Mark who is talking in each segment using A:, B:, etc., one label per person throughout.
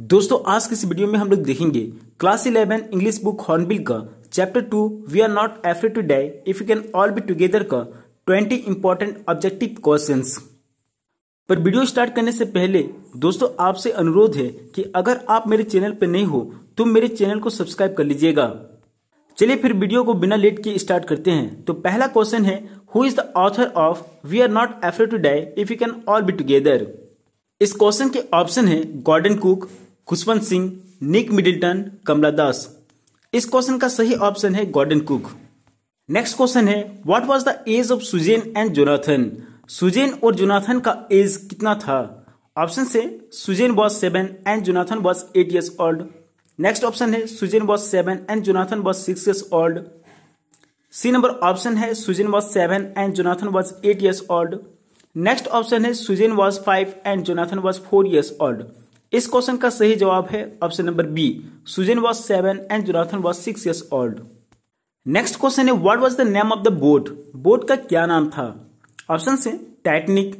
A: दोस्तों आज के इस वीडियो में हम लोग देखेंगे class eleven English book Hornbill का chapter two we are not afraid to die if you can all be together का ट्वेंटी इंपॉर्टेंट ऑब्जेक्टिव क्वेश्चन पर वीडियो स्टार्ट करने से पहले दोस्तों आपसे अनुरोध है कि अगर आप मेरे चैनल पर नहीं हो तो मेरे चैनल को सब्सक्राइब कर लीजिएगा चलिए फिर वीडियो को बिना लेट के स्टार्ट करते हैं तो पहला क्वेश्चन है who is the author of we are not afraid to die if you can all be together इस क्वेश्चन के ऑप्शन है Gordon Cook Khushwant Singh Nick Middleton Kamala Das इस क्वेश्चन का सही ऑप्शन है गॉर्डन कुक नेक्स्ट क्वेश्चन है what was the age of Susan and Jonathan Susan और Jonathan का एज कितना था ऑप्शन से Susan was seven and Jonathan was eight years old next option है Susan was seven and Jonathan was six years old C number option है Susan was seven and Jonathan was eight years old next option है Susan was five and Jonathan was four years old इस question का सही जवाब है option number B Susan was seven and Jonathan was six years old next question है what was the name of the boat boat का क्या नाम था ऑप्शन से Titanic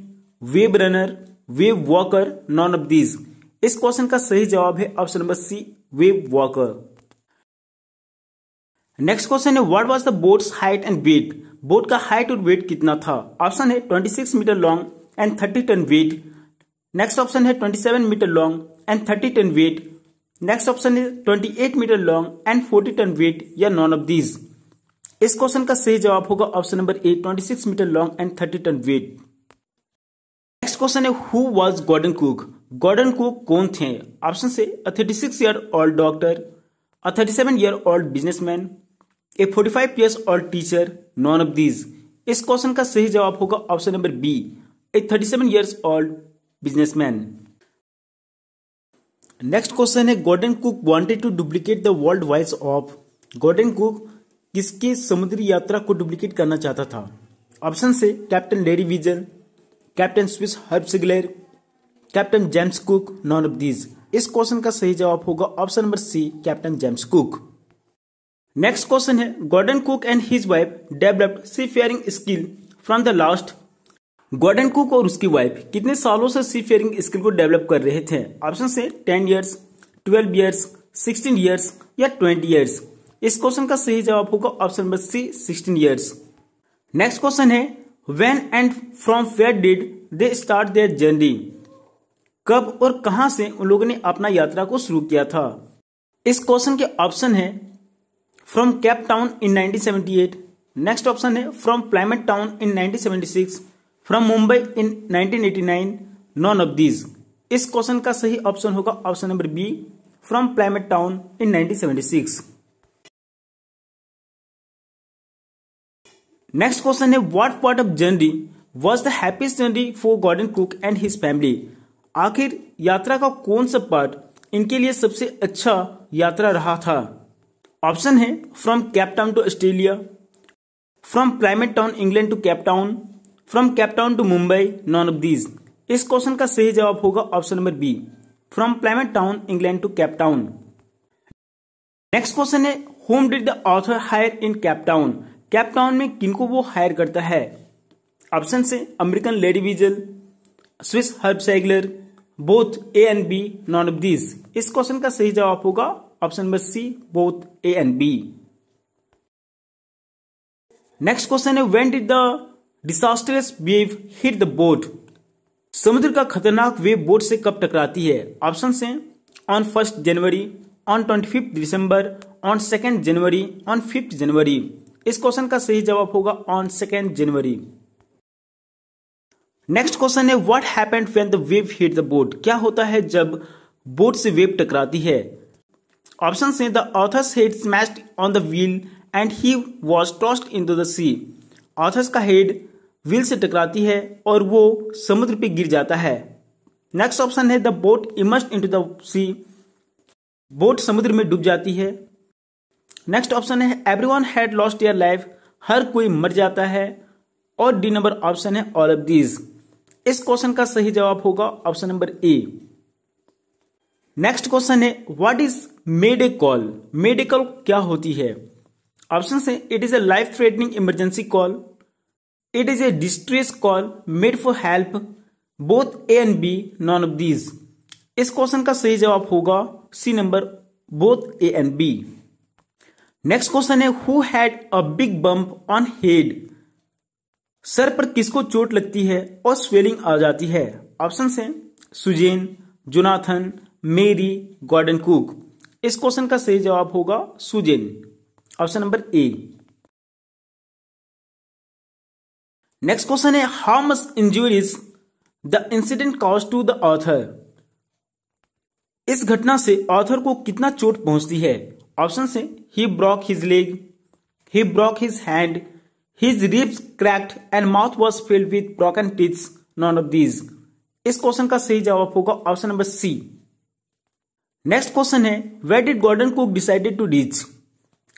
A: wave runner wave walker none of these इस question का सही जवाब है option number C wave walker next question है what was the boat's height and weight boat का हाइट और वेट कितना था ऑप्शन है 26 metre long and 30 ton weight next option है twenty seven metre long and thirty ton weight next option है twenty eight metre long and forty ton wait या none of these इस question का सही जवाब होगा option number A twenty six metre long and thirty ton weight next question है who was Gordon Cook Gordon Cook कौन थे option से a thirty six year old doctor a thirty seven year old businessman a forty five years old teacher none of these इस question का सही जवाब होगा option number B a thirty seven years old businessman next question है Gordon Cook wanted to duplicate the world wise of Gordon Cook किसके समुद्री यात्रा को डुप्लीकेट करना चाहता था ऑप्शन से captain Larry Vigil captain Swiss Herb Seigler captain James Cook none of these इस क्वेश्चन का सही जवाब होगा option number C captain James Cook next question है Gordon Cook and his wife developed seafaring skill from the last Gordon Cook और उसकी वाइफ कितने सालों से सी फेयरिंग स्किल को डेवलप कर रहे थे ऑप्शन से ten years twelve years sixteen years या ट्वेंटी ईयर्स इस क्वेश्चन का सही जवाब होगा option number C sixteen years next question है when and from where did they start their journey कब और कहां से उन लोगों ने अपना यात्रा को शुरू किया था इस क्वेश्चन के ऑप्शन है from Cape Town in 1978 next option है from Plymouth town in 1976 from Mumbai in 1989 none of these इस क्वेश्चन का सही ऑप्शन होगा option number B from Plymouth town in 1976 next question है what part of journey was the happiest journey for Gordon Cook and his family आखिर यात्रा का कौन सा पार्ट इनके लिए सबसे अच्छा यात्रा रहा था ऑप्शन है from Cape Town to Australia from Plymouth town England to Cape Town from Cape Town to Mumbai none of these इस क्वेश्चन का सही जवाब होगा option number B from Plymouth town England to Cape Town next question है whom did the author hire in Cape Town Cape Town में किनको वो hire करता है ऑप्शन से American lady Vigil Swiss Herb Seigler both A and B none of these इस question का सही जवाब होगा option number C both A and B next question है when did the disastrous wave hit the boat समुद्र का खतरनाक wave boat से कब टकराती है ऑप्शन है on first January on twenty fifth December on second January on fifth January इस क्वेश्चन का सही जवाब होगा on second January next question है what happened when the wave hit the boat क्या होता है जब बोट से वेव टकराती है ऑप्शन है the author's head smashed on the wheel and he was tossed in the sea author's का हेड व्हील से टकराती है और वो समुद्र पे गिर जाता है नेक्स्ट ऑप्शन है the boat immersed into the sea boat समुद्र में डूब जाती है नेक्स्ट ऑप्शन है one had lost your life हर कोई मर जाता है और डी नंबर ऑप्शन है ऑल ऑफ दीज इस क्वेश्चन का सही जवाब होगा option number A next question है व्हाट इज मेडिकॉल मेडिकॉल क्या होती है ऑप्शन है it is a life threatening emergency call It is a distress call made for help both A and B none of these. इस question का सही जवाब होगा C number both A and B next question है who had a big bump on head सर पर किसको चोट लगती है और स्वेलिंग आ जाती है ऑप्शन है Susan Jonathan Mary Gordon Cook इस क्वेश्चन का सही जवाब होगा Susan option number A next question है how much injuries the incident cause to the author इस घटना से ऑथर को कितना चोट पहुंचती है ऑप्शन से he broke his leg he broke his hand his ribs cracked and mouth was filled with and teeths none of these इस क्वेश्चन का सही जवाब होगा option number C next question है where did Gordon Cook decided to reach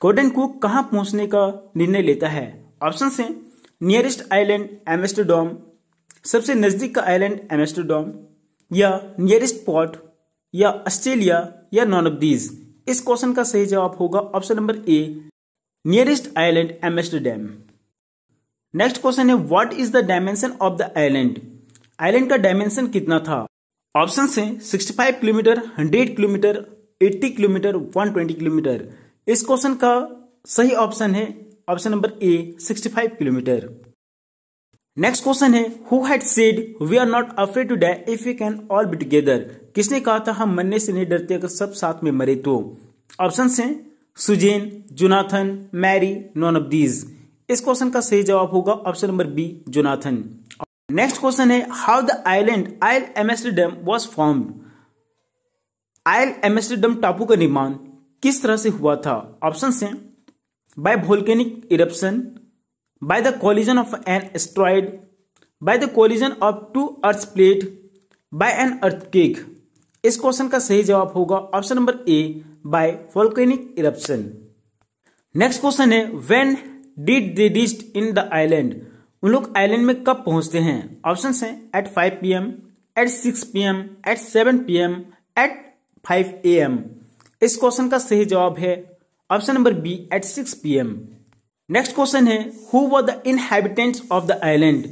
A: Gordon Cook कहां पहुंचने का निर्णय लेता है ऑप्शन से नियरेस्ट आइलैंड एम्स्टरडोम सबसे नज़दीक का आइलैंड एमेस्टरडोम या नियरेस्ट पोर्ट या ऑस्ट्रेलिया या नॉन ऑफ दीज इस क्वेश्चन का सही जवाब होगा option number A nearest island Amsterdam next question है what is the dimension of the island island का डायमेंशन कितना था ऑप्शन है 65 किलोमीटर 100 किलोमीटर 80 किलोमीटर 120 किलोमीटर इस क्वेश्चन का सही ऑप्शन है option number A 65 kilometre next question है who had said we are not afraid to die if you can all be together किसने कहा था हम मरने से नहीं डरते अगर सब साथ में मरे तो ऑप्शन है Susan Jonathan Mary none of these इस क्वेश्चन का सही जवाब होगा option number B Jonathan next question है how the island isle Amsterdam was form isle Amsterdam टापू का निर्माण किस तरह से हुआ था ऑप्शन है by volcanic eruption, by the collision of an asteroid, by the collision of two earth plate, by an earthquake. इस क्वेश्चन का सही जवाब होगा option number A by volcanic eruption next question है व्हेन डिड दे डिस्ट in the island उन लोग island में कब पहुंचते हैं ऑप्शन हैं at 5 PM at 6 PM at 7 PM at 5 AM इस क्वेश्चन का सही जवाब है option number B at six P M next question है who were the inhabitants of the island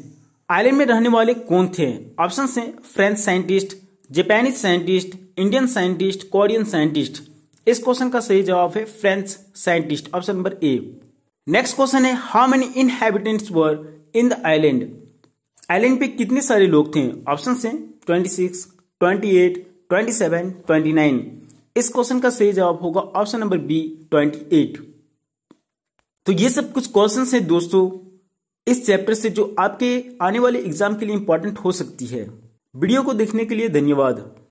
A: island में रहने वाले कौन थे ऑप्शन है French scientist Japanese scientist Indian scientist Korean scientist इस क्वेश्चन का सही जवाब है French scientist option number A next question है how many inhabitants were in the island island पे कितने सारे लोग थे ऑप्शन है twenty six twenty eight twenty seven twenty nine इस क्वेश्चन का सही जवाब होगा option number B twenty eight तो ये सब कुछ क्वेश्चन हैं दोस्तों इस चैप्टर से जो आपके आने वाले एग्जाम के लिए इंपॉर्टेंट हो सकती है वीडियो को देखने के लिए धन्यवाद